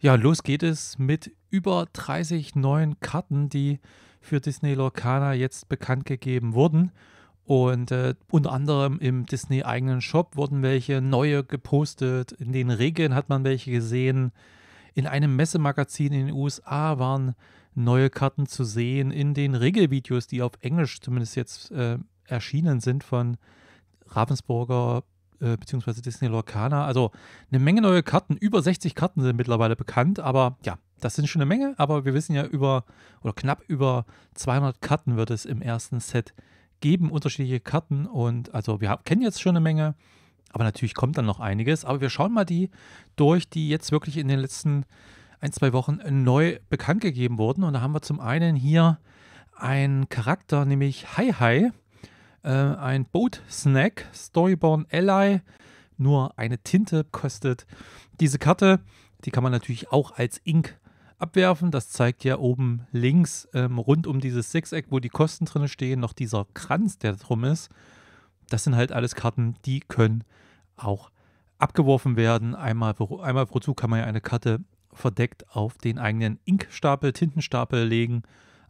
Ja, los geht es mit über 30 neuen Karten, die für Disney Lorcana jetzt bekannt gegeben wurden. Und äh, unter anderem im Disney-eigenen Shop wurden welche neue gepostet. In den Regeln hat man welche gesehen. In einem Messemagazin in den USA waren neue Karten zu sehen. In den Regelvideos, die auf Englisch zumindest jetzt äh, erschienen sind von Ravensburger äh, beziehungsweise Disney Lorcana. Also eine Menge neue Karten. Über 60 Karten sind mittlerweile bekannt, aber ja, das sind schon eine Menge. Aber wir wissen ja, über oder knapp über 200 Karten wird es im ersten Set geben, unterschiedliche Karten. Und also wir haben, kennen jetzt schon eine Menge, aber natürlich kommt dann noch einiges. Aber wir schauen mal die durch, die jetzt wirklich in den letzten ein, zwei Wochen neu bekannt gegeben wurden. Und da haben wir zum einen hier einen Charakter, nämlich Hi Hi äh, ein Boat Snack Storyborn Ally. Nur eine Tinte kostet diese Karte. Die kann man natürlich auch als Ink abwerfen. Das zeigt ja oben links ähm, rund um dieses Sechseck, wo die Kosten drin stehen, noch dieser Kranz, der drum ist. Das sind halt alles Karten, die können auch abgeworfen werden. Einmal, einmal pro Zug kann man ja eine Karte verdeckt auf den eigenen Inkstapel, Tintenstapel legen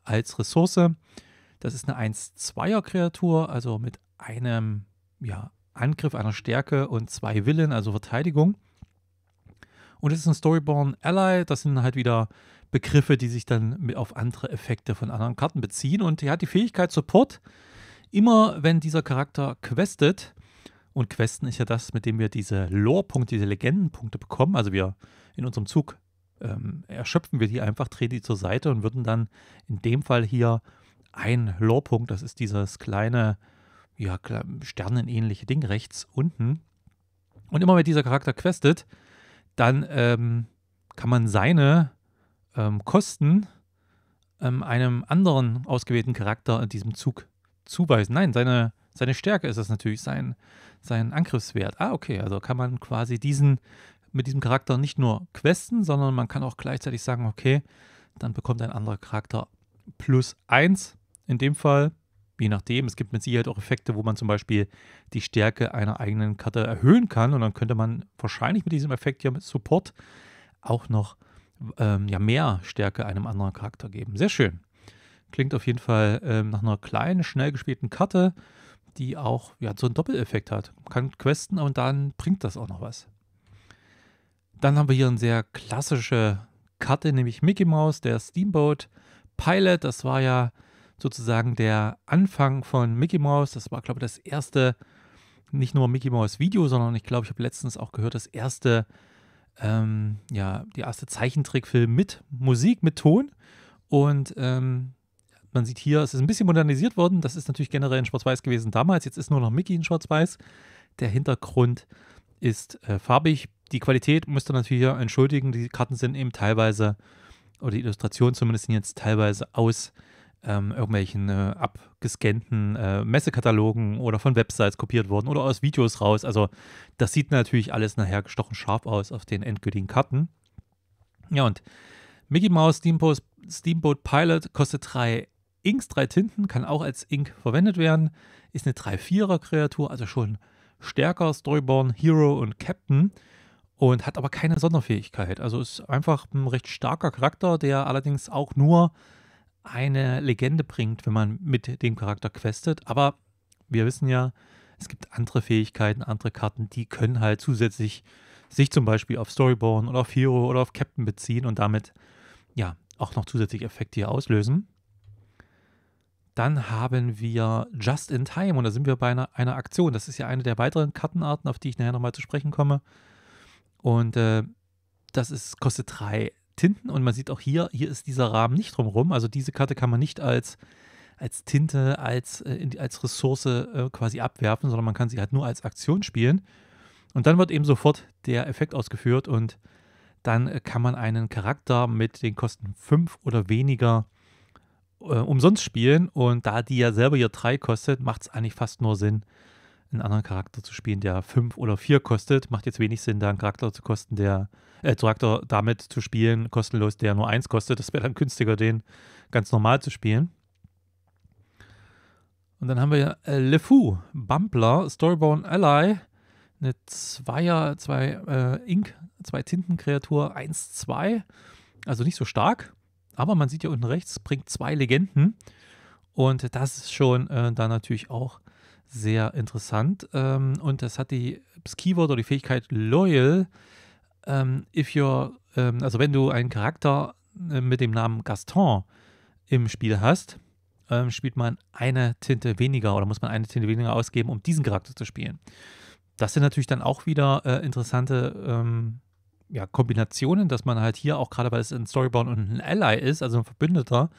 als Ressource. Das ist eine 1-2er-Kreatur, also mit einem ja, Angriff, einer Stärke und zwei Willen, also Verteidigung. Und es ist ein Storyborn Ally, das sind halt wieder Begriffe, die sich dann auf andere Effekte von anderen Karten beziehen. Und er hat die Fähigkeit Support. Immer wenn dieser Charakter questet, und Questen ist ja das, mit dem wir diese Lore-Punkte, diese Legendenpunkte bekommen. Also wir in unserem Zug ähm, erschöpfen wir die einfach, drehen die zur Seite und würden dann in dem Fall hier ein Lorpunkt, das ist dieses kleine, ja, sternenähnliche Ding rechts unten. Und immer wenn dieser Charakter questet, dann ähm, kann man seine ähm, Kosten ähm, einem anderen ausgewählten Charakter in diesem Zug zuweisen. Nein, seine, seine Stärke ist es natürlich, sein, sein Angriffswert. Ah, okay, also kann man quasi diesen mit diesem Charakter nicht nur questen, sondern man kann auch gleichzeitig sagen, okay, dann bekommt ein anderer Charakter plus 1. In dem Fall, je nachdem, es gibt mit Sicherheit auch Effekte, wo man zum Beispiel die Stärke einer eigenen Karte erhöhen kann. Und dann könnte man wahrscheinlich mit diesem Effekt hier mit Support auch noch ähm, ja, mehr Stärke einem anderen Charakter geben. Sehr schön. Klingt auf jeden Fall ähm, nach einer kleinen, schnell gespielten Karte, die auch ja, so einen Doppeleffekt hat. Man kann questen und dann bringt das auch noch was. Dann haben wir hier eine sehr klassische Karte, nämlich Mickey Mouse, der Steamboat. Pilot. Das war ja sozusagen der Anfang von Mickey Mouse. Das war, glaube ich, das erste, nicht nur Mickey Mouse Video, sondern ich glaube, ich habe letztens auch gehört, das erste, ähm, ja, der erste Zeichentrickfilm mit Musik, mit Ton. Und ähm, man sieht hier, es ist ein bisschen modernisiert worden. Das ist natürlich generell in Schwarz-Weiß gewesen damals. Jetzt ist nur noch Mickey in Schwarz-Weiß. Der Hintergrund ist äh, farbig. Die Qualität müsst ihr natürlich entschuldigen. Die Karten sind eben teilweise oder die Illustrationen zumindest sind jetzt teilweise aus ähm, irgendwelchen äh, abgescannten äh, Messekatalogen oder von Websites kopiert worden oder aus Videos raus. Also das sieht natürlich alles nachher gestochen scharf aus auf den endgültigen Karten. Ja, und Mickey Mouse Steamboat, Steamboat Pilot kostet drei Inks, drei Tinten, kann auch als Ink verwendet werden, ist eine 3-4er-Kreatur, also schon stärker Storyborn, Hero und Captain und hat aber keine Sonderfähigkeit. Also ist einfach ein recht starker Charakter, der allerdings auch nur eine Legende bringt, wenn man mit dem Charakter questet. Aber wir wissen ja, es gibt andere Fähigkeiten, andere Karten, die können halt zusätzlich sich zum Beispiel auf Storyborn oder auf Hero oder auf Captain beziehen und damit ja auch noch zusätzliche Effekte hier auslösen. Dann haben wir Just in Time und da sind wir bei einer, einer Aktion. Das ist ja eine der weiteren Kartenarten, auf die ich nachher nochmal zu sprechen komme. Und äh, das ist, kostet drei Tinten und man sieht auch hier, hier ist dieser Rahmen nicht drumherum. Also diese Karte kann man nicht als, als Tinte, als, äh, als Ressource äh, quasi abwerfen, sondern man kann sie halt nur als Aktion spielen. Und dann wird eben sofort der Effekt ausgeführt und dann äh, kann man einen Charakter mit den Kosten 5 oder weniger äh, umsonst spielen. Und da die ja selber hier 3 kostet, macht es eigentlich fast nur Sinn, einen anderen Charakter zu spielen, der fünf oder vier kostet. Macht jetzt wenig Sinn, da einen Charakter zu kosten, der, äh, Charakter damit zu spielen, kostenlos, der nur eins kostet. Das wäre dann günstiger, den ganz normal zu spielen. Und dann haben wir äh, LeFou, Bumpler, Storyborn Ally, eine Zweier, zwei äh, Ink, zwei Tintenkreatur, 1, 2. Also nicht so stark, aber man sieht ja unten rechts, bringt zwei Legenden. Und das ist schon äh, dann natürlich auch sehr interessant. Ähm, und das hat die, das Keyword oder die Fähigkeit Loyal, ähm, if you're, ähm, also wenn du einen Charakter äh, mit dem Namen Gaston im Spiel hast, ähm, spielt man eine Tinte weniger oder muss man eine Tinte weniger ausgeben, um diesen Charakter zu spielen. Das sind natürlich dann auch wieder äh, interessante ähm, ja, Kombinationen, dass man halt hier auch gerade, weil es ein Storyborn und ein Ally ist, also ein Verbündeter,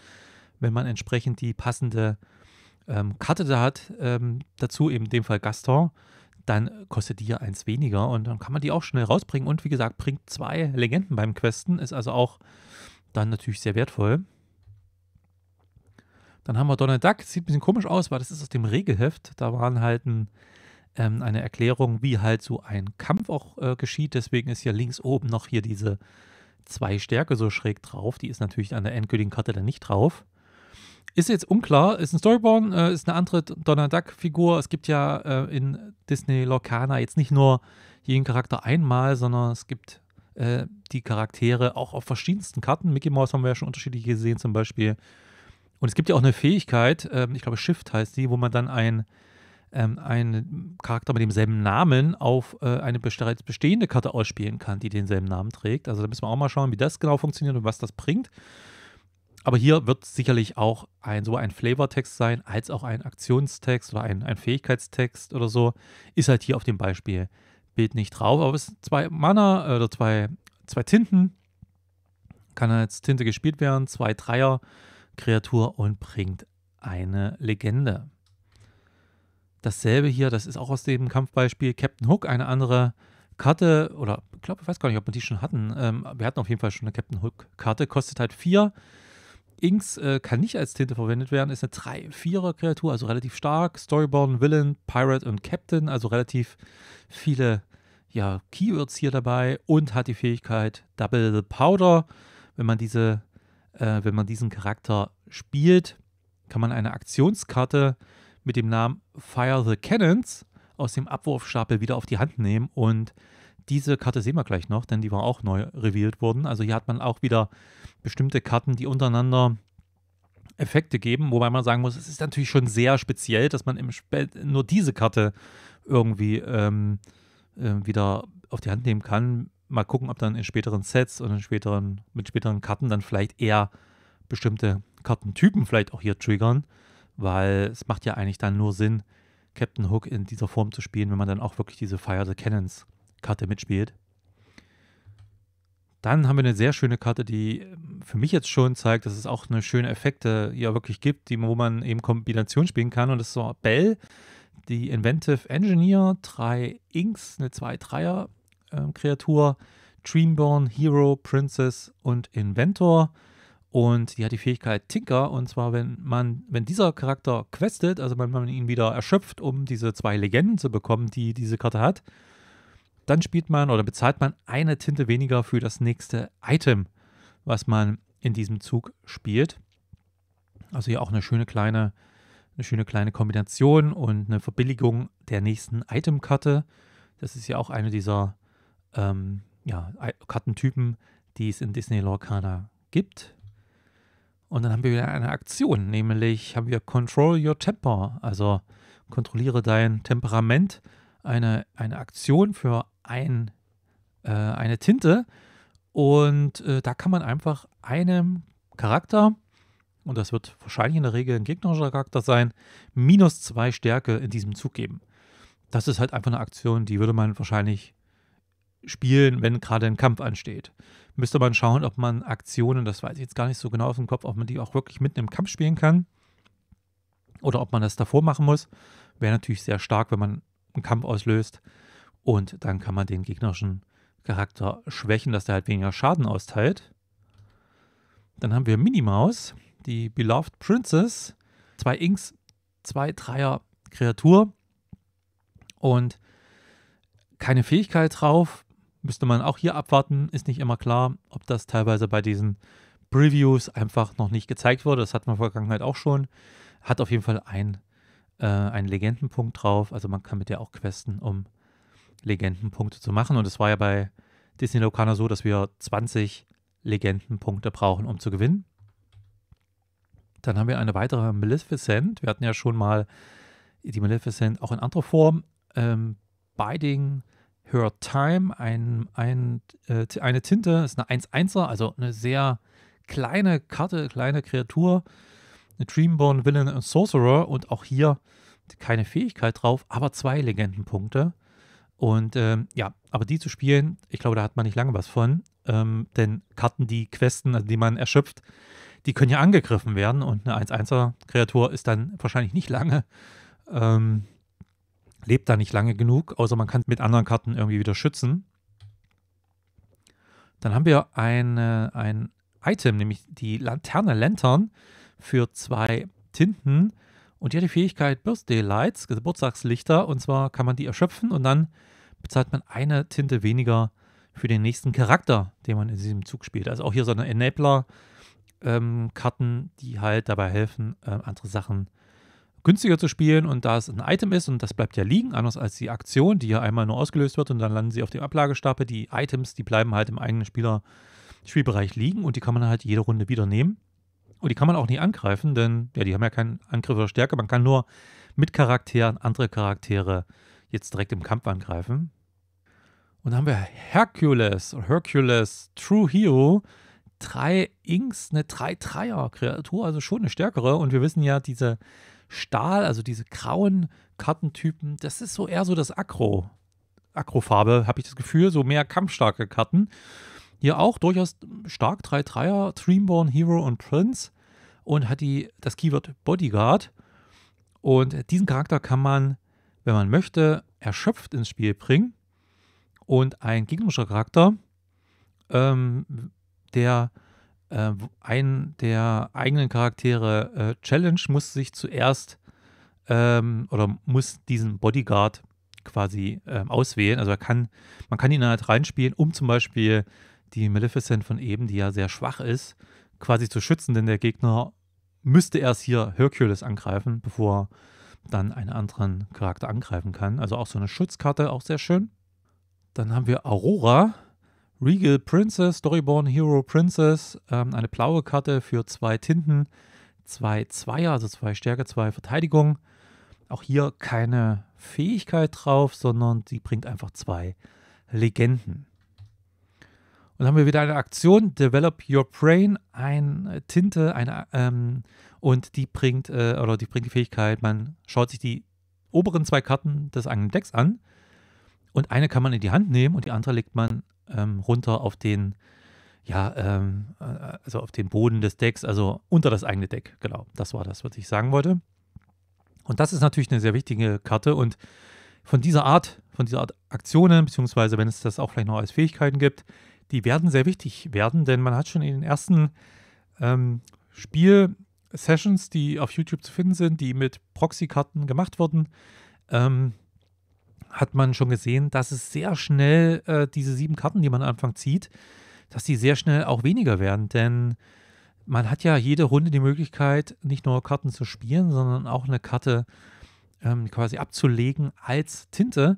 wenn man entsprechend die passende äh, ähm, Karte da hat, ähm, dazu eben in dem Fall Gaston, dann kostet die ja eins weniger und dann kann man die auch schnell rausbringen. Und wie gesagt, bringt zwei Legenden beim Questen, ist also auch dann natürlich sehr wertvoll. Dann haben wir Donald Duck, sieht ein bisschen komisch aus, weil das ist aus dem Regelheft. Da waren halt ein, ähm, eine Erklärung, wie halt so ein Kampf auch äh, geschieht. Deswegen ist hier links oben noch hier diese zwei Stärke so schräg drauf. Die ist natürlich an der endgültigen Karte dann nicht drauf. Ist jetzt unklar, ist ein Storyborn, äh, ist eine andere Donald Duck-Figur. Es gibt ja äh, in Disney Lorcana jetzt nicht nur jeden Charakter einmal, sondern es gibt äh, die Charaktere auch auf verschiedensten Karten. Mickey Mouse haben wir ja schon unterschiedlich gesehen zum Beispiel. Und es gibt ja auch eine Fähigkeit, ähm, ich glaube Shift heißt die, wo man dann ein, ähm, einen Charakter mit demselben Namen auf äh, eine bereits bestehende Karte ausspielen kann, die denselben Namen trägt. Also da müssen wir auch mal schauen, wie das genau funktioniert und was das bringt aber hier wird sicherlich auch ein, so ein Flavortext sein, als auch ein Aktionstext oder ein, ein Fähigkeitstext oder so. Ist halt hier auf dem Beispiel Bild nicht drauf, aber es sind zwei Mana äh, oder zwei, zwei Tinten. Kann als Tinte gespielt werden, zwei Dreier-Kreatur und bringt eine Legende. Dasselbe hier, das ist auch aus dem Kampfbeispiel Captain Hook, eine andere Karte, oder ich glaube, ich weiß gar nicht, ob wir die schon hatten. Ähm, wir hatten auf jeden Fall schon eine Captain Hook-Karte, kostet halt vier. Inks äh, kann nicht als Tinte verwendet werden, ist eine 3-4er-Kreatur, also relativ stark. Storyborn, Villain, Pirate und Captain, also relativ viele ja, Keywords hier dabei und hat die Fähigkeit Double the Powder. Wenn man, diese, äh, wenn man diesen Charakter spielt, kann man eine Aktionskarte mit dem Namen Fire the Cannons aus dem Abwurfstapel wieder auf die Hand nehmen und diese Karte sehen wir gleich noch, denn die war auch neu revealed worden. Also hier hat man auch wieder bestimmte Karten, die untereinander Effekte geben, wobei man sagen muss, es ist natürlich schon sehr speziell, dass man im Spe nur diese Karte irgendwie ähm, äh, wieder auf die Hand nehmen kann. Mal gucken, ob dann in späteren Sets und in späteren, mit späteren Karten dann vielleicht eher bestimmte Kartentypen vielleicht auch hier triggern, weil es macht ja eigentlich dann nur Sinn, Captain Hook in dieser Form zu spielen, wenn man dann auch wirklich diese Fire the Cannons äh, Karte mitspielt. Dann haben wir eine sehr schöne Karte, die ähm, für mich jetzt schon zeigt, dass es auch eine schöne Effekte ja wirklich gibt, die, wo man eben Kombination spielen kann. Und das ist so Bell, die Inventive Engineer, drei Inks, eine 2-3er-Kreatur, ähm, äh, Dreamborn, Hero, Princess und Inventor. Und die hat die Fähigkeit Tinker. Und zwar, wenn man, wenn dieser Charakter questet, also wenn man ihn wieder erschöpft, um diese zwei Legenden zu bekommen, die diese Karte hat, dann spielt man oder bezahlt man eine Tinte weniger für das nächste Item, was man in diesem Zug spielt. Also hier auch eine schöne kleine, eine schöne kleine Kombination und eine Verbilligung der nächsten Itemkarte. Das ist ja auch eine dieser ähm, ja, Kartentypen, die es in Disney Lorcana gibt. Und dann haben wir wieder eine Aktion, nämlich haben wir Control Your Temper, also kontrolliere dein Temperament eine, eine Aktion für ein, äh, eine Tinte. Und äh, da kann man einfach einem Charakter, und das wird wahrscheinlich in der Regel ein gegnerischer Charakter sein, minus zwei Stärke in diesem Zug geben. Das ist halt einfach eine Aktion, die würde man wahrscheinlich spielen, wenn gerade ein Kampf ansteht. Müsste man schauen, ob man Aktionen, das weiß ich jetzt gar nicht so genau aus dem Kopf, ob man die auch wirklich mitten im Kampf spielen kann oder ob man das davor machen muss. Wäre natürlich sehr stark, wenn man einen Kampf auslöst. Und dann kann man den gegnerischen Charakter schwächen, dass der halt weniger Schaden austeilt. Dann haben wir Minimaus, die Beloved Princess, zwei Inks, zwei Dreier Kreatur und keine Fähigkeit drauf. Müsste man auch hier abwarten, ist nicht immer klar, ob das teilweise bei diesen Previews einfach noch nicht gezeigt wurde. Das hat man in der Vergangenheit auch schon. Hat auf jeden Fall ein äh, einen Legendenpunkt drauf. Also man kann mit der auch questen, um Legendenpunkte zu machen. Und es war ja bei Disney Locana so, dass wir 20 Legendenpunkte brauchen, um zu gewinnen. Dann haben wir eine weitere Maleficent. Wir hatten ja schon mal die Maleficent auch in anderer Form. Ähm, Biding Her Time, ein, ein, äh, eine Tinte, ist eine 1-1er, also eine sehr kleine Karte, kleine Kreatur eine Dreamborn Villain und äh, Sorcerer und auch hier keine Fähigkeit drauf, aber zwei Legendenpunkte. Und ähm, ja, aber die zu spielen, ich glaube, da hat man nicht lange was von. Ähm, denn Karten, die Questen, also die man erschöpft, die können ja angegriffen werden und eine 1-1er-Kreatur ist dann wahrscheinlich nicht lange, ähm, lebt da nicht lange genug, außer man kann mit anderen Karten irgendwie wieder schützen. Dann haben wir eine, ein Item, nämlich die Lanterne Lantern für zwei Tinten. Und die hat die Fähigkeit Birthday Lights, Geburtstagslichter. Und zwar kann man die erschöpfen und dann bezahlt man eine Tinte weniger für den nächsten Charakter, den man in diesem Zug spielt. Also auch hier so eine Enabler-Karten, ähm, die halt dabei helfen, äh, andere Sachen günstiger zu spielen. Und da es ein Item ist und das bleibt ja liegen, anders als die Aktion, die ja einmal nur ausgelöst wird und dann landen sie auf dem Ablagestapel. Die Items, die bleiben halt im eigenen Spieler Spielbereich liegen und die kann man halt jede Runde wieder nehmen. Und die kann man auch nicht angreifen, denn ja, die haben ja keinen Angriff oder Stärke. Man kann nur mit Charakteren andere Charaktere jetzt direkt im Kampf angreifen. Und dann haben wir Hercules, Hercules, True Hero. Drei Inks, eine 3-3er-Kreatur, also schon eine stärkere. Und wir wissen ja, diese Stahl, also diese grauen Kartentypen, das ist so eher so das Akro. Akrofarbe, habe ich das Gefühl, so mehr kampfstarke Karten. Hier auch durchaus stark 3-3er, Dreamborn, Hero und Prince und hat die, das Keyword Bodyguard. Und diesen Charakter kann man, wenn man möchte, erschöpft ins Spiel bringen. Und ein gegnerischer Charakter, ähm, der äh, einen der eigenen Charaktere äh, challenge, muss sich zuerst ähm, oder muss diesen Bodyguard quasi ähm, auswählen. Also er kann, man kann ihn halt reinspielen, um zum Beispiel die Maleficent von eben, die ja sehr schwach ist, quasi zu schützen, denn der Gegner müsste erst hier Hercules angreifen, bevor dann einen anderen Charakter angreifen kann. Also auch so eine Schutzkarte, auch sehr schön. Dann haben wir Aurora, Regal Princess, Storyborn Hero Princess, ähm, eine blaue Karte für zwei Tinten, zwei Zweier, also zwei Stärke, zwei Verteidigung. Auch hier keine Fähigkeit drauf, sondern die bringt einfach zwei Legenden dann haben wir wieder eine Aktion, Develop Your Brain, eine äh, Tinte, eine, ähm, und die bringt, äh, oder die bringt die Fähigkeit, man schaut sich die oberen zwei Karten des eigenen Decks an und eine kann man in die Hand nehmen und die andere legt man ähm, runter auf den, ja, ähm, äh, also auf den Boden des Decks, also unter das eigene Deck. Genau, das war das, was ich sagen wollte. Und das ist natürlich eine sehr wichtige Karte und von dieser Art, von dieser Art Aktionen, beziehungsweise wenn es das auch vielleicht noch als Fähigkeiten gibt, die werden sehr wichtig werden, denn man hat schon in den ersten ähm, Spiel-Sessions, die auf YouTube zu finden sind, die mit Proxy-Karten gemacht wurden, ähm, hat man schon gesehen, dass es sehr schnell äh, diese sieben Karten, die man am Anfang zieht, dass die sehr schnell auch weniger werden, denn man hat ja jede Runde die Möglichkeit, nicht nur Karten zu spielen, sondern auch eine Karte ähm, quasi abzulegen als Tinte.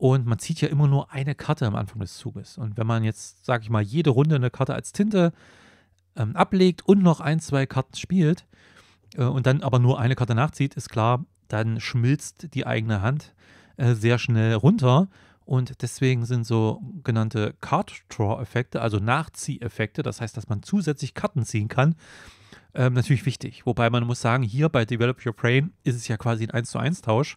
Und man zieht ja immer nur eine Karte am Anfang des Zuges. Und wenn man jetzt, sage ich mal, jede Runde eine Karte als Tinte ähm, ablegt und noch ein, zwei Karten spielt äh, und dann aber nur eine Karte nachzieht, ist klar, dann schmilzt die eigene Hand äh, sehr schnell runter. Und deswegen sind so genannte Card-Draw-Effekte, also Nachzieheffekte, das heißt, dass man zusätzlich Karten ziehen kann, ähm, natürlich wichtig. Wobei man muss sagen, hier bei Develop Your Brain ist es ja quasi ein 1 zu 1 Tausch.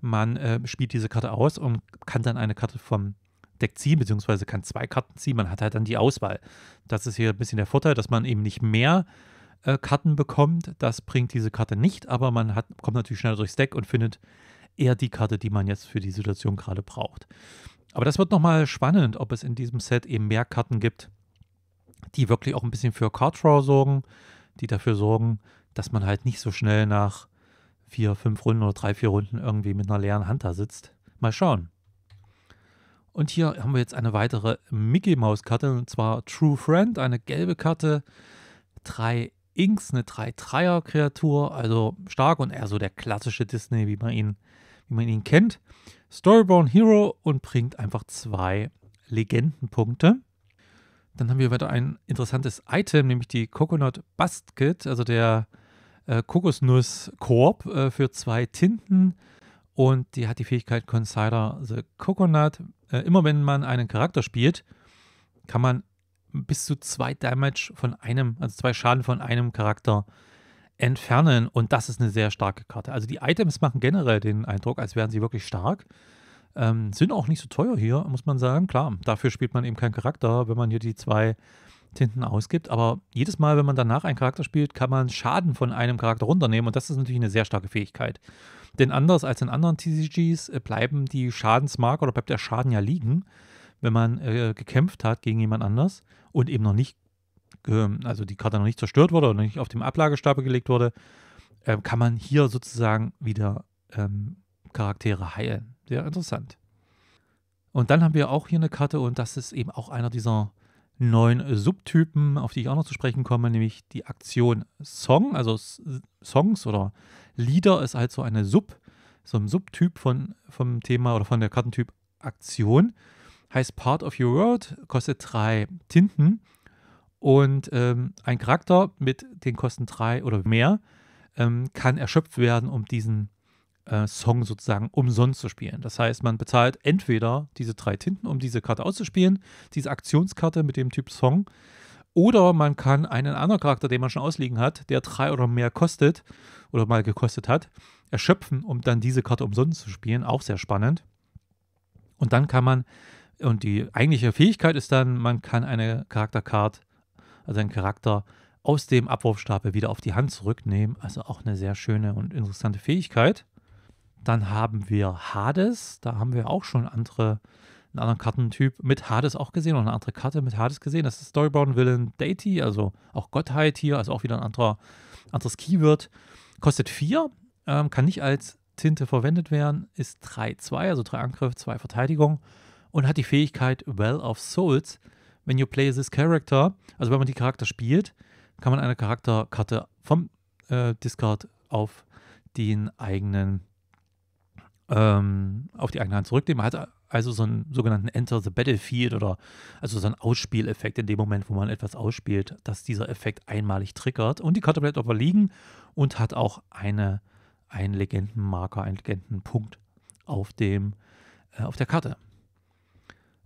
Man äh, spielt diese Karte aus und kann dann eine Karte vom Deck ziehen, beziehungsweise kann zwei Karten ziehen. Man hat halt dann die Auswahl. Das ist hier ein bisschen der Vorteil, dass man eben nicht mehr äh, Karten bekommt. Das bringt diese Karte nicht, aber man hat, kommt natürlich schneller durchs Deck und findet eher die Karte, die man jetzt für die Situation gerade braucht. Aber das wird nochmal spannend, ob es in diesem Set eben mehr Karten gibt, die wirklich auch ein bisschen für Card Draw sorgen, die dafür sorgen, dass man halt nicht so schnell nach vier, fünf Runden oder drei, vier Runden irgendwie mit einer leeren Hand da sitzt. Mal schauen. Und hier haben wir jetzt eine weitere Mickey Mouse Karte, und zwar True Friend, eine gelbe Karte, drei Inks, eine drei Dreier Kreatur, also stark und eher so der klassische Disney, wie man ihn, wie man ihn kennt. Storyborn Hero und bringt einfach zwei Legendenpunkte. Dann haben wir weiter ein interessantes Item, nämlich die Coconut Basket, also der äh, Kokosnuss-Korb äh, für zwei Tinten und die hat die Fähigkeit Consider the Coconut. Äh, immer wenn man einen Charakter spielt, kann man bis zu zwei Damage von einem, also zwei Schaden von einem Charakter entfernen und das ist eine sehr starke Karte. Also die Items machen generell den Eindruck, als wären sie wirklich stark. Ähm, sind auch nicht so teuer hier, muss man sagen. Klar, dafür spielt man eben keinen Charakter, wenn man hier die zwei Tinten ausgibt. Aber jedes Mal, wenn man danach einen Charakter spielt, kann man Schaden von einem Charakter runternehmen. Und das ist natürlich eine sehr starke Fähigkeit. Denn anders als in anderen TCGs äh, bleiben die Schadensmarker oder bleibt der Schaden ja liegen, wenn man äh, gekämpft hat gegen jemand anders und eben noch nicht, äh, also die Karte noch nicht zerstört wurde oder nicht auf dem Ablagestapel gelegt wurde, äh, kann man hier sozusagen wieder ähm, Charaktere heilen. Sehr interessant. Und dann haben wir auch hier eine Karte und das ist eben auch einer dieser neun Subtypen, auf die ich auch noch zu sprechen komme, nämlich die Aktion Song, also Songs oder Lieder ist halt so eine Sub, so ein Subtyp von, vom Thema oder von der Kartentyp Aktion. Heißt Part of Your World, kostet drei Tinten und ähm, ein Charakter mit den Kosten drei oder mehr ähm, kann erschöpft werden, um diesen äh, Song sozusagen umsonst zu spielen. Das heißt, man bezahlt entweder diese drei Tinten, um diese Karte auszuspielen, diese Aktionskarte mit dem Typ Song, oder man kann einen anderen Charakter, den man schon ausliegen hat, der drei oder mehr kostet oder mal gekostet hat, erschöpfen, um dann diese Karte umsonst zu spielen. Auch sehr spannend. Und dann kann man, und die eigentliche Fähigkeit ist dann, man kann eine Charakterkarte, also einen Charakter aus dem Abwurfstapel wieder auf die Hand zurücknehmen. Also auch eine sehr schöne und interessante Fähigkeit. Dann haben wir Hades, da haben wir auch schon andere, einen anderen Kartentyp mit Hades auch gesehen oder eine andere Karte mit Hades gesehen. Das ist Storybound Villain Deity, also auch Gottheit hier, also auch wieder ein anderer, anderes Keyword. Kostet 4, ähm, kann nicht als Tinte verwendet werden, ist 3-2, also 3 Angriff, 2 Verteidigung und hat die Fähigkeit Well of Souls. When you play this character, also wenn man die Charakter spielt, kann man eine Charakterkarte vom äh, Discard auf den eigenen ähm, auf die eigene Hand zurücknehmen. Man hat also so einen sogenannten Enter the Battlefield oder also so einen Ausspieleffekt in dem Moment, wo man etwas ausspielt, dass dieser Effekt einmalig triggert. Und die Karte bleibt aber liegen und hat auch eine, einen Legendenmarker, einen Legendenpunkt auf, dem, äh, auf der Karte.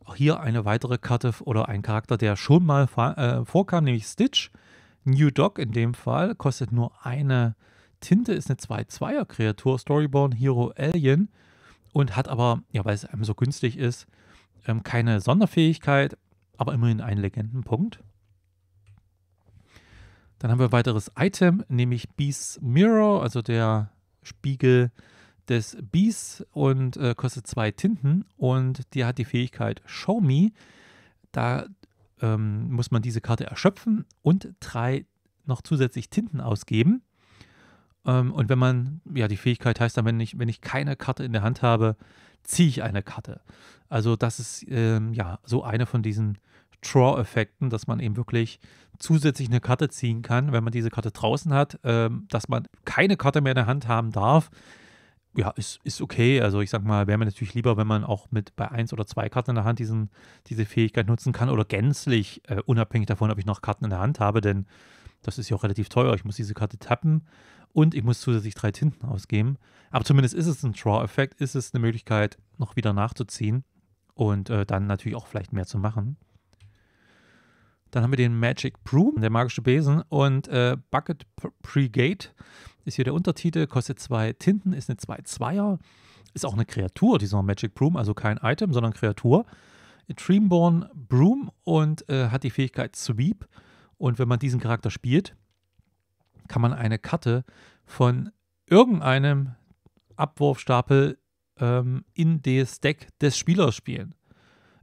Auch hier eine weitere Karte oder ein Charakter, der schon mal äh, vorkam, nämlich Stitch. New Dog in dem Fall kostet nur eine Tinte ist eine 2-2er-Kreatur, Storyborn Hero Alien und hat aber, ja, weil es einem so günstig ist, ähm, keine Sonderfähigkeit, aber immerhin einen Legendenpunkt. Dann haben wir ein weiteres Item, nämlich Beast Mirror, also der Spiegel des Beasts und äh, kostet zwei Tinten und die hat die Fähigkeit Show Me. Da ähm, muss man diese Karte erschöpfen und drei noch zusätzlich Tinten ausgeben. Ähm, und wenn man, ja, die Fähigkeit heißt dann, wenn ich, wenn ich keine Karte in der Hand habe, ziehe ich eine Karte. Also das ist ähm, ja so eine von diesen Draw-Effekten, dass man eben wirklich zusätzlich eine Karte ziehen kann, wenn man diese Karte draußen hat, ähm, dass man keine Karte mehr in der Hand haben darf. Ja, ist, ist okay. Also ich sag mal, wäre mir natürlich lieber, wenn man auch mit bei eins oder zwei Karten in der Hand diesen, diese Fähigkeit nutzen kann oder gänzlich äh, unabhängig davon, ob ich noch Karten in der Hand habe, denn das ist ja auch relativ teuer. Ich muss diese Karte tappen und ich muss zusätzlich drei Tinten ausgeben. Aber zumindest ist es ein Draw-Effekt, ist es eine Möglichkeit, noch wieder nachzuziehen und äh, dann natürlich auch vielleicht mehr zu machen. Dann haben wir den Magic Broom, der magische Besen und äh, Bucket Pregate ist hier der Untertitel, kostet zwei Tinten, ist eine 2-2er, ist auch eine Kreatur, dieser Magic Broom, also kein Item, sondern Kreatur. Dreamborn Broom und äh, hat die Fähigkeit Sweep und wenn man diesen Charakter spielt, kann man eine Karte von irgendeinem Abwurfstapel ähm, in das Deck des Spielers spielen,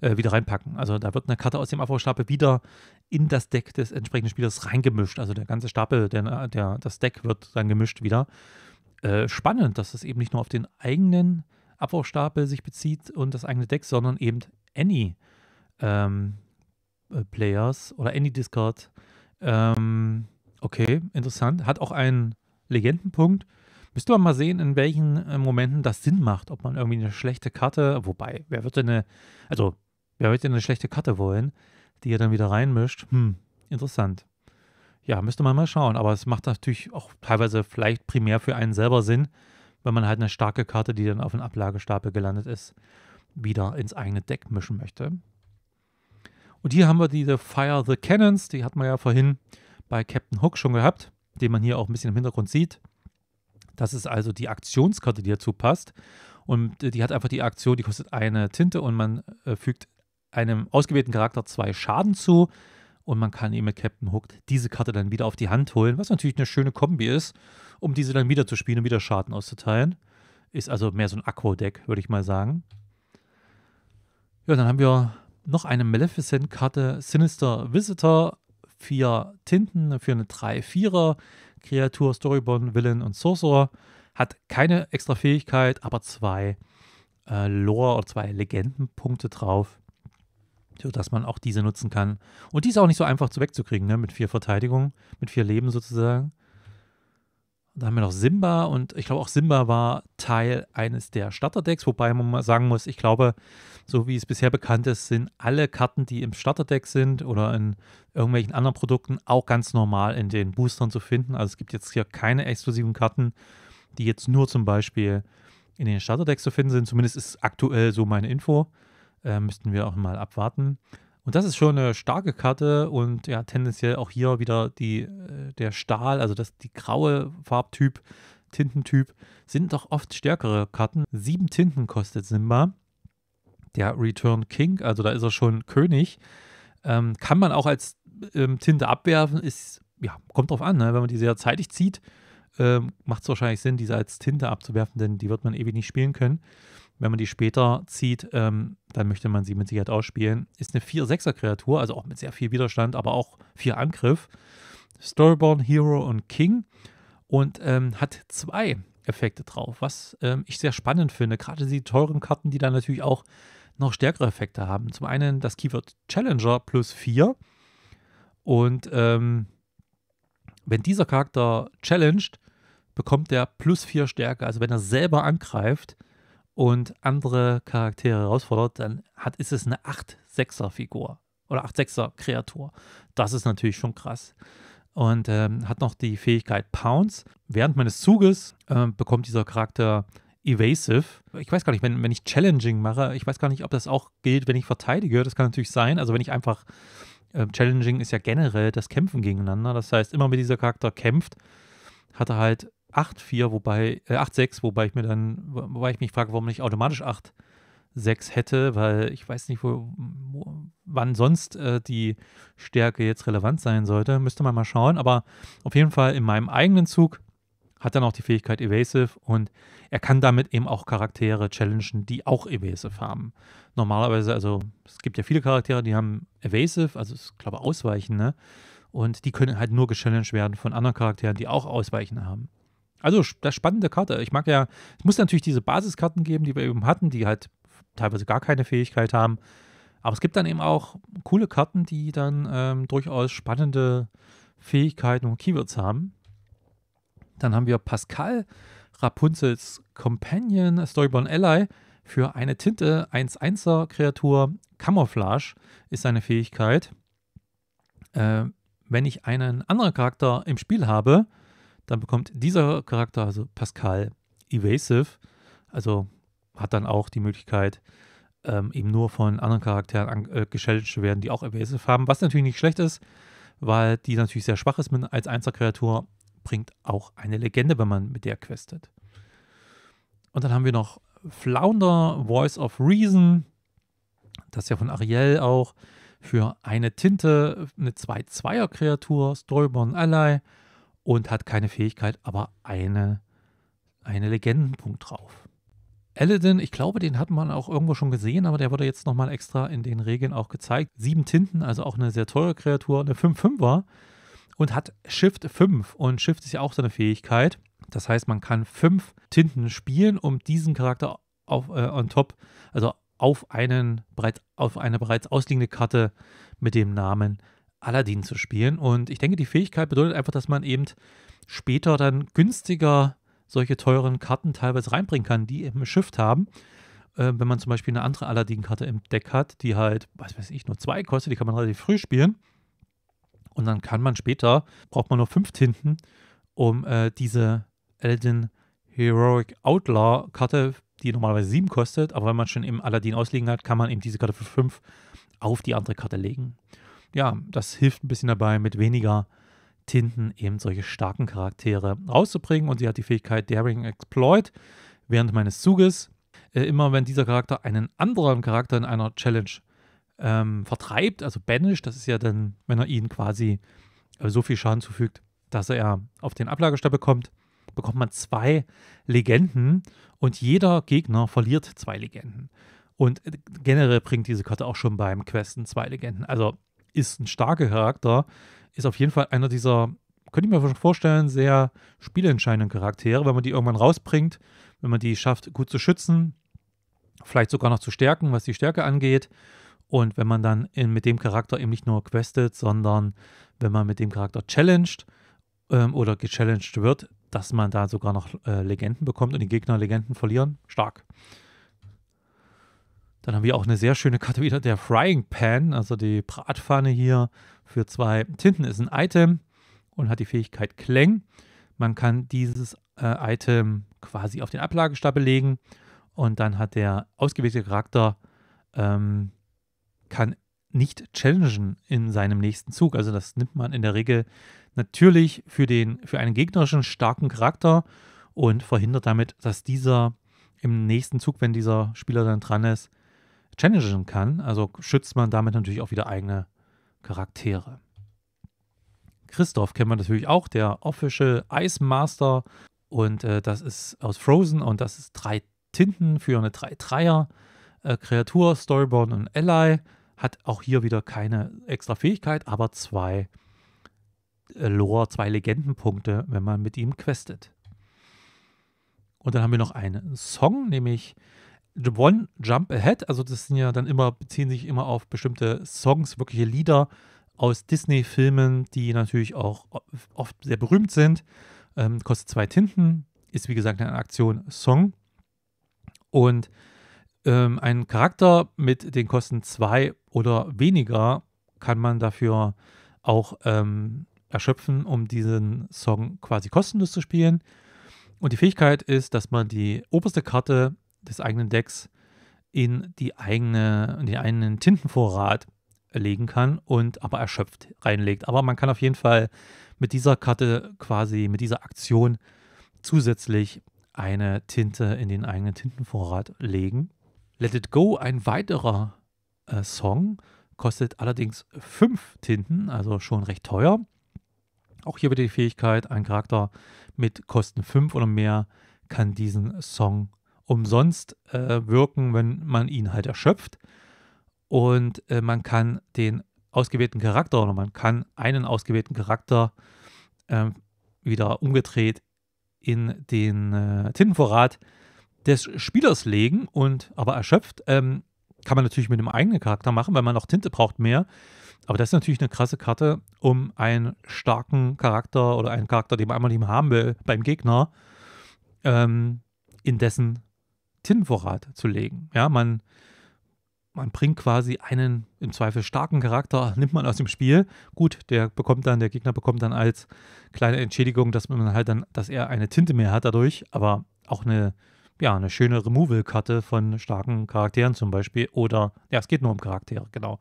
äh, wieder reinpacken. Also da wird eine Karte aus dem Abwurfstapel wieder in das Deck des entsprechenden Spielers reingemischt. Also der ganze Stapel, der, der das Deck wird dann gemischt wieder. Äh, spannend, dass es eben nicht nur auf den eigenen Abwurfstapel sich bezieht und das eigene Deck, sondern eben any ähm, äh, Players oder any Discard ähm, Okay, interessant. Hat auch einen Legendenpunkt. Müsste man mal sehen, in welchen äh, Momenten das Sinn macht, ob man irgendwie eine schlechte Karte, wobei, wer wird denn eine, also, wer wird denn eine schlechte Karte wollen, die ihr dann wieder reinmischt? Hm, interessant. Ja, müsste man mal schauen, aber es macht natürlich auch teilweise vielleicht primär für einen selber Sinn, wenn man halt eine starke Karte, die dann auf den Ablagestapel gelandet ist, wieder ins eigene Deck mischen möchte. Und hier haben wir diese Fire the Cannons, die hatten wir ja vorhin bei Captain Hook schon gehabt, den man hier auch ein bisschen im Hintergrund sieht. Das ist also die Aktionskarte, die dazu passt. Und äh, die hat einfach die Aktion, die kostet eine Tinte und man äh, fügt einem ausgewählten Charakter zwei Schaden zu. Und man kann eben mit Captain Hook diese Karte dann wieder auf die Hand holen, was natürlich eine schöne Kombi ist, um diese dann wieder zu spielen und wieder Schaden auszuteilen. Ist also mehr so ein Aqua-Deck, würde ich mal sagen. Ja, dann haben wir noch eine Maleficent-Karte, Sinister Visitor vier Tinten für eine 3-4er Kreatur, Storyborn, Villain und Sorcerer. Hat keine extra Fähigkeit, aber zwei äh, Lore oder zwei Legendenpunkte drauf, sodass man auch diese nutzen kann. Und die ist auch nicht so einfach zu wegzukriegen, ne? mit vier Verteidigungen, mit vier Leben sozusagen da haben wir noch Simba und ich glaube auch Simba war Teil eines der Starterdecks, wobei man mal sagen muss, ich glaube, so wie es bisher bekannt ist, sind alle Karten, die im Starterdeck sind oder in irgendwelchen anderen Produkten auch ganz normal in den Boostern zu finden. Also es gibt jetzt hier keine exklusiven Karten, die jetzt nur zum Beispiel in den Starterdecks zu finden sind. Zumindest ist aktuell so meine Info. Äh, müssten wir auch mal abwarten. Und das ist schon eine starke Karte und ja, tendenziell auch hier wieder die, äh, der Stahl, also das, die graue Farbtyp, Tintentyp, sind doch oft stärkere Karten. Sieben Tinten kostet Simba. Der Return King, also da ist er schon König. Ähm, kann man auch als ähm, Tinte abwerfen, ist, ja, kommt drauf an, ne? wenn man die sehr zeitig zieht, ähm, macht es wahrscheinlich Sinn, diese als Tinte abzuwerfen, denn die wird man ewig nicht spielen können. Wenn man die später zieht, ähm, dann möchte man sie mit Sicherheit ausspielen. Ist eine 4-6er-Kreatur, also auch mit sehr viel Widerstand, aber auch 4 Angriff. Storyborn, Hero und King. Und ähm, hat zwei Effekte drauf, was ähm, ich sehr spannend finde. Gerade die teuren Karten, die dann natürlich auch noch stärkere Effekte haben. Zum einen das Keyword Challenger plus 4. Und ähm, wenn dieser Charakter challenged, bekommt er plus 4 Stärke. Also wenn er selber angreift, und andere Charaktere herausfordert, dann hat, ist es eine 8-6er-Figur oder 8-6er-Kreatur. Das ist natürlich schon krass. Und ähm, hat noch die Fähigkeit Pounce. Während meines Zuges äh, bekommt dieser Charakter Evasive. Ich weiß gar nicht, wenn, wenn ich Challenging mache, ich weiß gar nicht, ob das auch gilt, wenn ich verteidige. Das kann natürlich sein. Also wenn ich einfach äh, Challenging ist ja generell das Kämpfen gegeneinander. Das heißt, immer mit dieser Charakter kämpft, hat er halt 8-4, wobei, äh, 8-6, wobei ich mir dann, wobei ich mich frage, warum ich automatisch 8-6 hätte, weil ich weiß nicht, wo, wo wann sonst äh, die Stärke jetzt relevant sein sollte. Müsste man mal schauen, aber auf jeden Fall in meinem eigenen Zug hat er noch die Fähigkeit Evasive und er kann damit eben auch Charaktere challengen, die auch Evasive haben. Normalerweise, also es gibt ja viele Charaktere, die haben Evasive, also ich glaube Ausweichen, ne? Und die können halt nur gechallenged werden von anderen Charakteren, die auch Ausweichen haben. Also, das spannende Karte. Ich mag ja, es muss natürlich diese Basiskarten geben, die wir eben hatten, die halt teilweise gar keine Fähigkeit haben. Aber es gibt dann eben auch coole Karten, die dann ähm, durchaus spannende Fähigkeiten und Keywords haben. Dann haben wir Pascal, Rapunzels Companion, Storyborn Ally. Für eine Tinte 1-1er Kreatur Camouflage ist seine Fähigkeit. Äh, wenn ich einen anderen Charakter im Spiel habe, dann bekommt dieser Charakter, also Pascal, Evasive, also hat dann auch die Möglichkeit, ähm, eben nur von anderen Charakteren an, äh, geschaltet zu werden, die auch Evasive haben, was natürlich nicht schlecht ist, weil die natürlich sehr schwach ist mit, als Einzelkreatur, bringt auch eine Legende, wenn man mit der questet. Und dann haben wir noch Flounder, Voice of Reason, das ist ja von Ariel auch, für eine Tinte, eine 2-2er-Kreatur, Storyborn Ally, und hat keine Fähigkeit, aber eine, eine Legendenpunkt drauf. Aladdin, ich glaube, den hat man auch irgendwo schon gesehen, aber der wurde jetzt nochmal extra in den Regeln auch gezeigt. Sieben Tinten, also auch eine sehr teure Kreatur, eine 5-5er und hat Shift 5 und Shift ist ja auch so eine Fähigkeit. Das heißt, man kann fünf Tinten spielen, um diesen Charakter auf, äh, on top, also auf, einen auf eine bereits ausliegende Karte mit dem Namen Aladdin zu spielen. Und ich denke, die Fähigkeit bedeutet einfach, dass man eben später dann günstiger solche teuren Karten teilweise reinbringen kann, die eben Shift haben. Äh, wenn man zum Beispiel eine andere Aladdin-Karte im Deck hat, die halt, was weiß ich, nur zwei kostet, die kann man relativ früh spielen. Und dann kann man später, braucht man nur fünf Tinten, um äh, diese Aladdin Heroic Outlaw-Karte, die normalerweise sieben kostet, aber wenn man schon eben Aladdin auslegen hat, kann man eben diese Karte für fünf auf die andere Karte legen ja, das hilft ein bisschen dabei, mit weniger Tinten eben solche starken Charaktere rauszubringen. Und sie hat die Fähigkeit Daring Exploit während meines Zuges. Äh, immer wenn dieser Charakter einen anderen Charakter in einer Challenge ähm, vertreibt, also banished, das ist ja dann, wenn er ihnen quasi äh, so viel Schaden zufügt, dass er auf den Ablagestapel bekommt, bekommt man zwei Legenden und jeder Gegner verliert zwei Legenden. Und äh, generell bringt diese Karte auch schon beim Questen zwei Legenden. Also ist ein starker Charakter, ist auf jeden Fall einer dieser, könnte ich mir vorstellen, sehr spielentscheidenden Charaktere, wenn man die irgendwann rausbringt, wenn man die schafft, gut zu schützen, vielleicht sogar noch zu stärken, was die Stärke angeht. Und wenn man dann in, mit dem Charakter eben nicht nur questet, sondern wenn man mit dem Charakter challenged ähm, oder gechallenged wird, dass man da sogar noch äh, Legenden bekommt und die Gegner Legenden verlieren, stark. Dann haben wir auch eine sehr schöne Karte wieder, der Frying Pan, also die Bratpfanne hier für zwei Tinten ist ein Item und hat die Fähigkeit Klang. Man kann dieses äh, Item quasi auf den Ablagestapel legen und dann hat der ausgewählte Charakter ähm, kann nicht challengen in seinem nächsten Zug. Also das nimmt man in der Regel natürlich für, den, für einen gegnerischen starken Charakter und verhindert damit, dass dieser im nächsten Zug, wenn dieser Spieler dann dran ist, challengen kann. Also schützt man damit natürlich auch wieder eigene Charaktere. Christoph kennt man natürlich auch, der Official Ice Master. Und äh, das ist aus Frozen und das ist drei Tinten für eine 3-3er-Kreatur, äh, Storyborn und Ally. Hat auch hier wieder keine extra Fähigkeit, aber zwei äh, Lore, zwei Legendenpunkte, wenn man mit ihm questet. Und dann haben wir noch einen Song, nämlich One Jump Ahead, also das sind ja dann immer, beziehen sich immer auf bestimmte Songs, wirkliche Lieder aus Disney-Filmen, die natürlich auch oft sehr berühmt sind. Ähm, kostet zwei Tinten, ist wie gesagt eine Aktion Song. Und ähm, einen Charakter mit den Kosten zwei oder weniger kann man dafür auch ähm, erschöpfen, um diesen Song quasi kostenlos zu spielen. Und die Fähigkeit ist, dass man die oberste Karte des eigenen Decks in die eigene, in den eigenen Tintenvorrat legen kann und aber erschöpft reinlegt. Aber man kann auf jeden Fall mit dieser Karte quasi, mit dieser Aktion zusätzlich eine Tinte in den eigenen Tintenvorrat legen. Let It Go, ein weiterer äh, Song, kostet allerdings fünf Tinten, also schon recht teuer. Auch hier wieder die Fähigkeit, ein Charakter mit Kosten 5 oder mehr kann diesen Song umsonst äh, wirken, wenn man ihn halt erschöpft. Und äh, man kann den ausgewählten Charakter oder man kann einen ausgewählten Charakter äh, wieder umgedreht in den äh, Tintenvorrat des Spielers legen und aber erschöpft ähm, kann man natürlich mit einem eigenen Charakter machen, weil man noch Tinte braucht mehr. Aber das ist natürlich eine krasse Karte, um einen starken Charakter oder einen Charakter, den man einmal nicht mehr haben will, beim Gegner, ähm, in dessen Tintenvorrat zu legen. Ja, man, man bringt quasi einen im Zweifel starken Charakter, nimmt man aus dem Spiel. Gut, der bekommt dann, der Gegner bekommt dann als kleine Entschädigung, dass man halt dann, dass er eine Tinte mehr hat dadurch, aber auch eine, ja, eine schöne Removal-Karte von starken Charakteren zum Beispiel. Oder, ja, es geht nur um Charaktere, genau.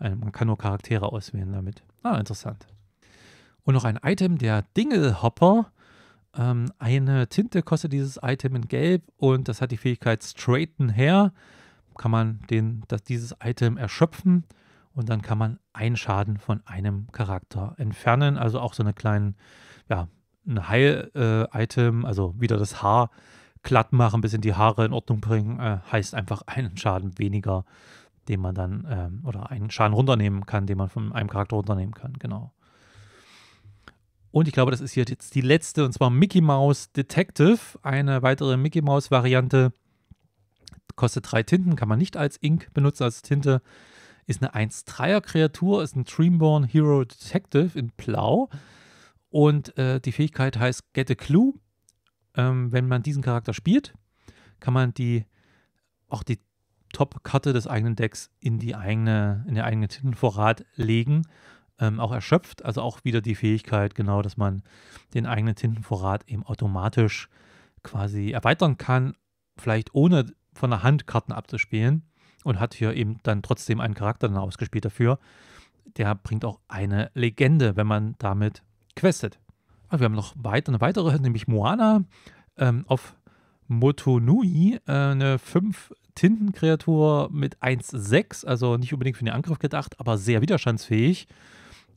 Äh, man kann nur Charaktere auswählen damit. Ah, interessant. Und noch ein Item, der Dingelhopper. Ähm, eine Tinte kostet dieses Item in Gelb und das hat die Fähigkeit Straighten Hair. Kann man den, das, dieses Item erschöpfen und dann kann man einen Schaden von einem Charakter entfernen. Also auch so eine kleine, ja, ein Heil-Item, äh, also wieder das Haar glatt machen, ein bisschen die Haare in Ordnung bringen, äh, heißt einfach einen Schaden weniger, den man dann, ähm, oder einen Schaden runternehmen kann, den man von einem Charakter runternehmen kann, genau. Und ich glaube, das ist hier jetzt die letzte, und zwar Mickey Mouse Detective, eine weitere Mickey Mouse Variante. Kostet drei Tinten, kann man nicht als Ink benutzen, als Tinte. Ist eine 1-3er Kreatur, ist ein Dreamborn Hero Detective in Blau. Und äh, die Fähigkeit heißt Get a Clue. Ähm, wenn man diesen Charakter spielt, kann man die auch die Top-Karte des eigenen Decks in die eigene, in den eigenen Tintenvorrat legen ähm, auch erschöpft. Also auch wieder die Fähigkeit, genau, dass man den eigenen Tintenvorrat eben automatisch quasi erweitern kann, vielleicht ohne von der Hand Karten abzuspielen und hat hier eben dann trotzdem einen Charakter dann ausgespielt dafür. Der bringt auch eine Legende, wenn man damit questet. Aber also wir haben noch weiter, eine weitere, nämlich Moana ähm, auf Motonui, äh, eine 5 Tintenkreatur mit 1,6, also nicht unbedingt für den Angriff gedacht, aber sehr widerstandsfähig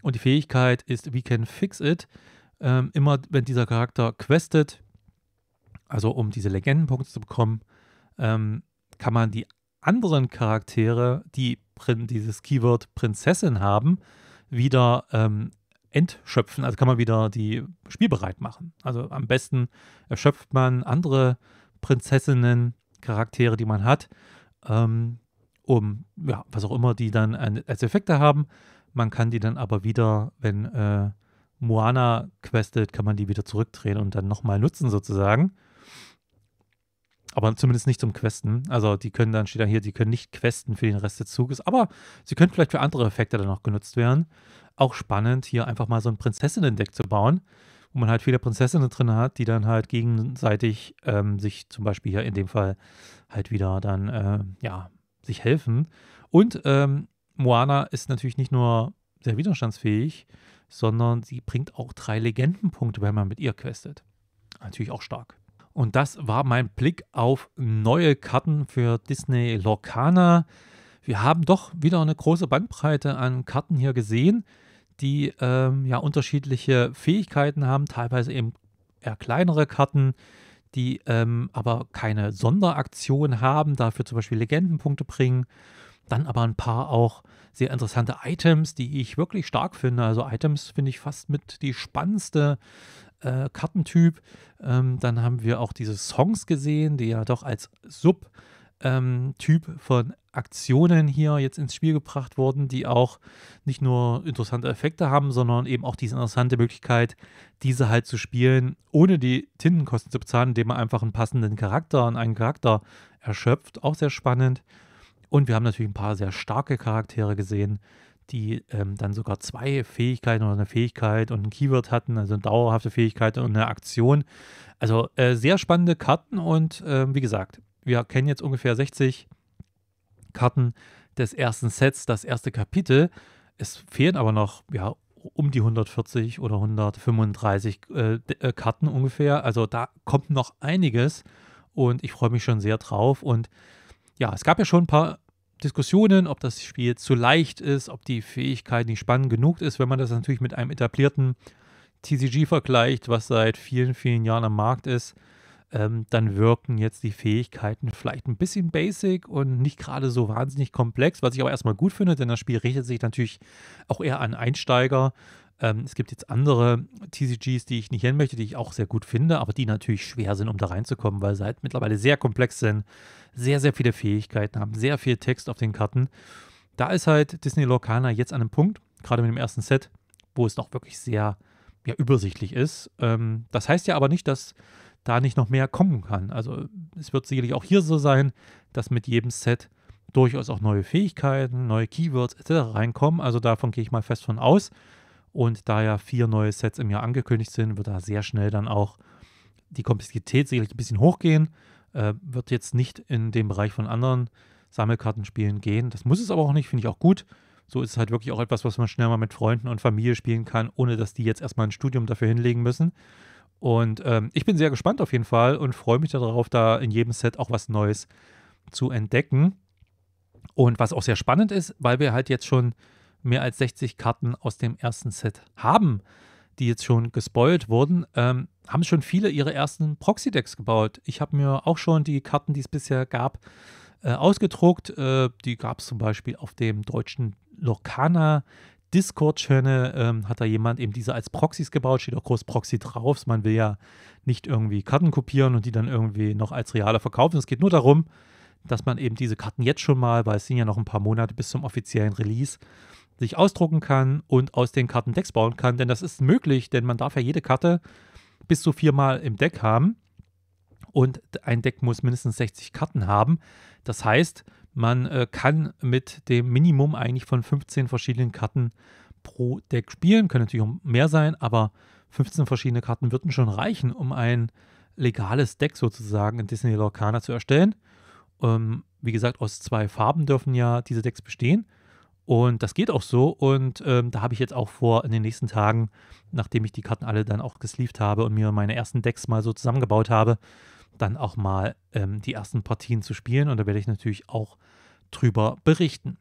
und die Fähigkeit ist We Can Fix It. Ähm, immer wenn dieser Charakter questet, also um diese Legendenpunkte zu bekommen, ähm, kann man die anderen Charaktere, die dieses Keyword Prinzessin haben, wieder ähm, entschöpfen. Also kann man wieder die spielbereit machen. Also am besten erschöpft man andere Prinzessinnen, Charaktere, die man hat, ähm, um, ja, was auch immer die dann als Effekte haben, man kann die dann aber wieder, wenn äh, Moana questet, kann man die wieder zurückdrehen und dann nochmal nutzen sozusagen. Aber zumindest nicht zum Questen. Also die können dann, steht da hier, die können nicht questen für den Rest des Zuges, aber sie können vielleicht für andere Effekte dann noch genutzt werden. Auch spannend, hier einfach mal so ein Prinzessinnen-Deck zu bauen, wo man halt viele Prinzessinnen drin hat, die dann halt gegenseitig ähm, sich zum Beispiel hier in dem Fall halt wieder dann, äh, ja, sich helfen. Und ähm, Moana ist natürlich nicht nur sehr widerstandsfähig, sondern sie bringt auch drei Legendenpunkte, wenn man mit ihr questet. Natürlich auch stark. Und das war mein Blick auf neue Karten für Disney Lorcana. Wir haben doch wieder eine große Bandbreite an Karten hier gesehen, die ähm, ja unterschiedliche Fähigkeiten haben, teilweise eben eher kleinere Karten, die ähm, aber keine Sonderaktion haben, dafür zum Beispiel Legendenpunkte bringen dann aber ein paar auch sehr interessante Items, die ich wirklich stark finde. Also Items finde ich fast mit die spannendste äh, Kartentyp. Ähm, dann haben wir auch diese Songs gesehen, die ja doch als Subtyp ähm, von Aktionen hier jetzt ins Spiel gebracht wurden, die auch nicht nur interessante Effekte haben, sondern eben auch diese interessante Möglichkeit, diese halt zu spielen, ohne die Tintenkosten zu bezahlen, indem man einfach einen passenden Charakter und einen Charakter erschöpft. Auch sehr spannend. Und wir haben natürlich ein paar sehr starke Charaktere gesehen, die ähm, dann sogar zwei Fähigkeiten oder eine Fähigkeit und ein Keyword hatten, also eine dauerhafte Fähigkeit und eine Aktion. Also äh, sehr spannende Karten und äh, wie gesagt, wir kennen jetzt ungefähr 60 Karten des ersten Sets, das erste Kapitel. Es fehlen aber noch ja, um die 140 oder 135 äh, äh, Karten ungefähr. Also da kommt noch einiges und ich freue mich schon sehr drauf. Und ja, es gab ja schon ein paar Diskussionen, ob das Spiel zu leicht ist, ob die Fähigkeit nicht spannend genug ist, wenn man das natürlich mit einem etablierten TCG vergleicht, was seit vielen, vielen Jahren am Markt ist, ähm, dann wirken jetzt die Fähigkeiten vielleicht ein bisschen basic und nicht gerade so wahnsinnig komplex, was ich aber erstmal gut finde, denn das Spiel richtet sich natürlich auch eher an Einsteiger. Ähm, es gibt jetzt andere TCGs, die ich nicht nennen möchte, die ich auch sehr gut finde, aber die natürlich schwer sind, um da reinzukommen, weil sie halt mittlerweile sehr komplex sind, sehr, sehr viele Fähigkeiten haben, sehr viel Text auf den Karten. Da ist halt Disney Lorcana jetzt an einem Punkt, gerade mit dem ersten Set, wo es noch wirklich sehr ja, übersichtlich ist. Ähm, das heißt ja aber nicht, dass da nicht noch mehr kommen kann. Also es wird sicherlich auch hier so sein, dass mit jedem Set durchaus auch neue Fähigkeiten, neue Keywords etc. reinkommen. Also davon gehe ich mal fest von aus. Und da ja vier neue Sets im Jahr angekündigt sind, wird da sehr schnell dann auch die Komplexität sicherlich ein bisschen hochgehen. Äh, wird jetzt nicht in den Bereich von anderen Sammelkartenspielen gehen. Das muss es aber auch nicht, finde ich auch gut. So ist es halt wirklich auch etwas, was man schnell mal mit Freunden und Familie spielen kann, ohne dass die jetzt erstmal ein Studium dafür hinlegen müssen. Und ähm, ich bin sehr gespannt auf jeden Fall und freue mich darauf, da in jedem Set auch was Neues zu entdecken. Und was auch sehr spannend ist, weil wir halt jetzt schon mehr als 60 Karten aus dem ersten Set haben, die jetzt schon gespoilt wurden, ähm, haben schon viele ihre ersten Proxy-Decks gebaut. Ich habe mir auch schon die Karten, die es bisher gab, äh, ausgedruckt. Äh, die gab es zum Beispiel auf dem deutschen Locana Discord-Channel ähm, hat da jemand eben diese als Proxys gebaut, steht auch groß Proxy drauf. Man will ja nicht irgendwie Karten kopieren und die dann irgendwie noch als reale verkaufen. Es geht nur darum, dass man eben diese Karten jetzt schon mal, weil es sind ja noch ein paar Monate bis zum offiziellen Release, sich ausdrucken kann und aus den Karten Decks bauen kann. Denn das ist möglich, denn man darf ja jede Karte bis zu viermal im Deck haben. Und ein Deck muss mindestens 60 Karten haben. Das heißt, man äh, kann mit dem Minimum eigentlich von 15 verschiedenen Karten pro Deck spielen. Können natürlich auch mehr sein, aber 15 verschiedene Karten würden schon reichen, um ein legales Deck sozusagen in Disney Lorcana zu erstellen. Ähm, wie gesagt, aus zwei Farben dürfen ja diese Decks bestehen. Und das geht auch so. Und ähm, da habe ich jetzt auch vor, in den nächsten Tagen, nachdem ich die Karten alle dann auch gesleeved habe und mir meine ersten Decks mal so zusammengebaut habe, dann auch mal ähm, die ersten Partien zu spielen. Und da werde ich natürlich auch drüber berichten.